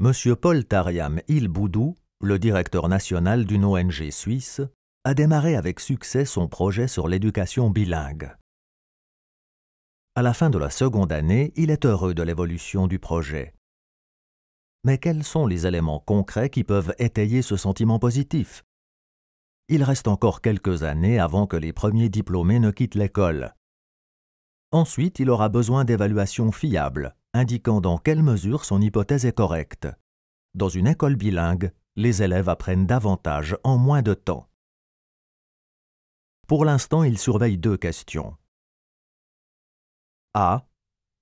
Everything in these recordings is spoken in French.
M. Paul Tariam Ilboudou, le directeur national d'une ONG suisse, a démarré avec succès son projet sur l'éducation bilingue. À la fin de la seconde année, il est heureux de l'évolution du projet. Mais quels sont les éléments concrets qui peuvent étayer ce sentiment positif Il reste encore quelques années avant que les premiers diplômés ne quittent l'école. Ensuite, il aura besoin d'évaluations fiables, indiquant dans quelle mesure son hypothèse est correcte. Dans une école bilingue, les élèves apprennent davantage en moins de temps. Pour l'instant, il surveille deux questions. A.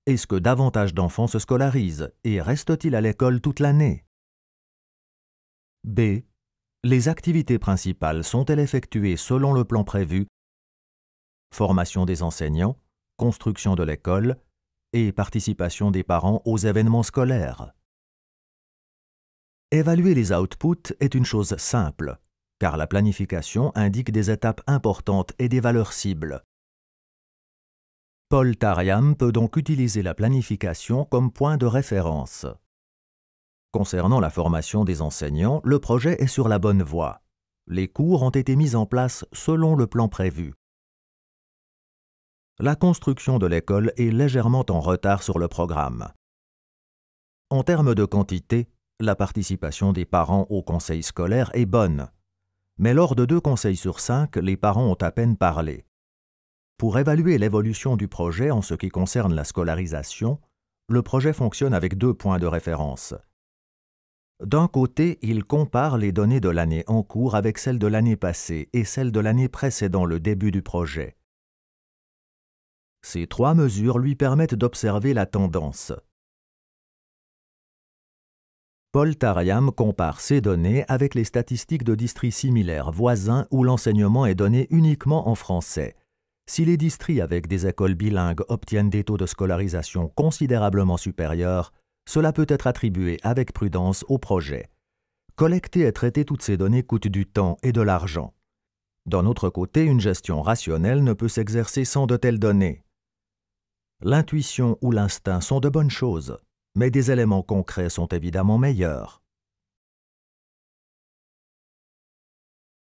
Est-ce que davantage d'enfants se scolarisent et restent-ils à l'école toute l'année B. Les activités principales sont-elles effectuées selon le plan prévu Formation des enseignants, construction de l'école, et participation des parents aux événements scolaires. Évaluer les outputs est une chose simple, car la planification indique des étapes importantes et des valeurs cibles. Paul Tariam peut donc utiliser la planification comme point de référence. Concernant la formation des enseignants, le projet est sur la bonne voie. Les cours ont été mis en place selon le plan prévu la construction de l'école est légèrement en retard sur le programme. En termes de quantité, la participation des parents au conseil scolaire est bonne, mais lors de deux conseils sur cinq, les parents ont à peine parlé. Pour évaluer l'évolution du projet en ce qui concerne la scolarisation, le projet fonctionne avec deux points de référence. D'un côté, il compare les données de l'année en cours avec celles de l'année passée et celles de l'année précédant le début du projet. Ces trois mesures lui permettent d'observer la tendance. Paul Tariam compare ces données avec les statistiques de districts similaires voisins où l'enseignement est donné uniquement en français. Si les districts avec des écoles bilingues obtiennent des taux de scolarisation considérablement supérieurs, cela peut être attribué avec prudence au projet. Collecter et traiter toutes ces données coûte du temps et de l'argent. D'un autre côté, une gestion rationnelle ne peut s'exercer sans de telles données. L'intuition ou l'instinct sont de bonnes choses, mais des éléments concrets sont évidemment meilleurs.